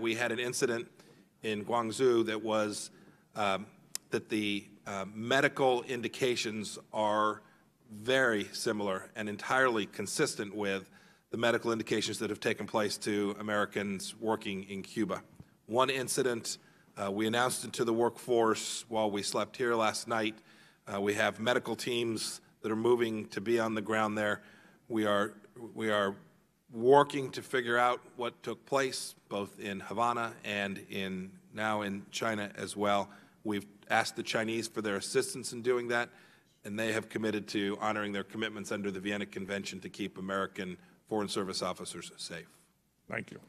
we had an incident in Guangzhou that was um, that the uh, medical indications are very similar and entirely consistent with the medical indications that have taken place to Americans working in Cuba. One incident, uh, we announced it to the workforce while we slept here last night. Uh, we have medical teams that are moving to be on the ground there. We are, we are working to figure out what took place, both in Havana and in now in China as well. We've asked the Chinese for their assistance in doing that, and they have committed to honoring their commitments under the Vienna Convention to keep American Foreign Service officers safe. Thank you.